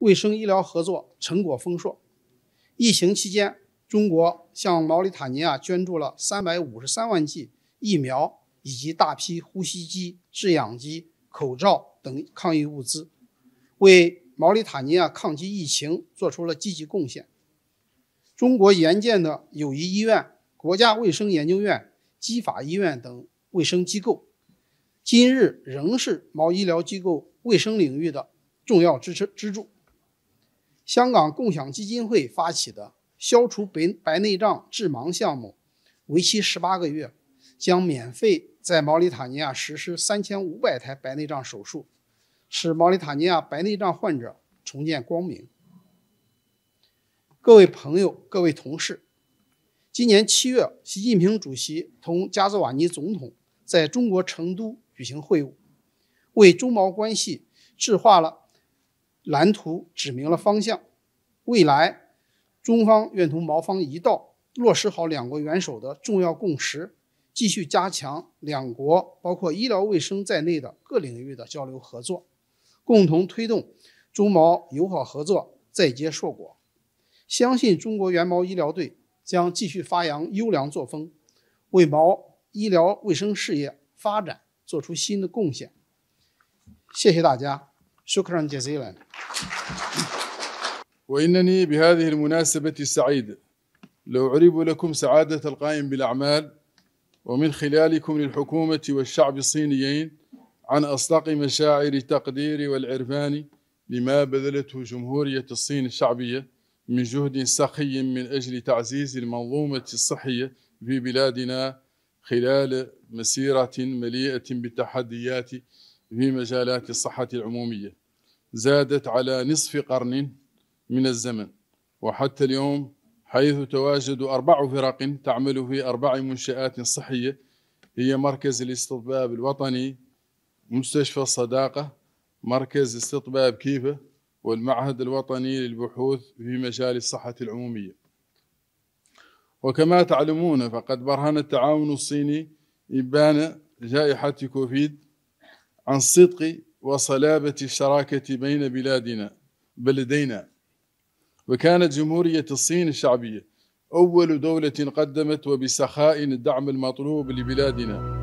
卫生医疗合作成果丰硕。疫情期间，中国向毛里塔尼亚捐助了三百五十三万剂疫苗，以及大批呼吸机、制氧机、口罩等抗疫物资，为毛里塔尼亚抗击疫情作出了积极贡献。中国援建的友谊医院、国家卫生研究院、基法医院等卫生机构，今日仍是毛医疗机构卫生领域的重要支撑支柱。香港共享基金会发起的消除白白内障致盲项目，为期十八个月，将免费在毛里塔尼亚实施三千五百台白内障手术，使毛里塔尼亚白内障患者重见光明。各位朋友，各位同事，今年七月，习近平主席同加兹瓦尼总统在中国成都举行会晤，为中毛关系制化了。蓝图指明了方向，未来中方愿同毛方一道落实好两国元首的重要共识，继续加强两国包括医疗卫生在内的各领域的交流合作，共同推动中毛友好合作再结硕果。相信中国援毛医疗队将继续发扬优良作风，为毛医疗卫生事业发展做出新的贡献。谢谢大家。s u r ش j ر ا ج i l a n وإنني بهذه المناسبة سعيد لو أعرب لكم سعادة القائم بالأعمال ومن خلالكم للحكومة والشعب الصينيين عن أصدق مشاعر التقدير والعرفان لما بذلته جمهورية الصين الشعبية من جهد سخي من أجل تعزيز المنظومة الصحية في بلادنا خلال مسيرة مليئة بالتحديات في مجالات الصحة العمومية زادت على نصف قرن من الزمن وحتى اليوم حيث تواجد أربع فرق تعمل في أربع منشآت صحية هي مركز الاستطباب الوطني مستشفى الصداقة مركز استطباب كيفة والمعهد الوطني للبحوث في مجال الصحة العمومية وكما تعلمون فقد برهن التعاون الصيني إبان جائحة كوفيد عن صدق وصلابة الشراكة بين بلادنا بلدينا وكانت جمهورية الصين الشعبية أول دولة قدمت وبسخاء الدعم المطلوب لبلادنا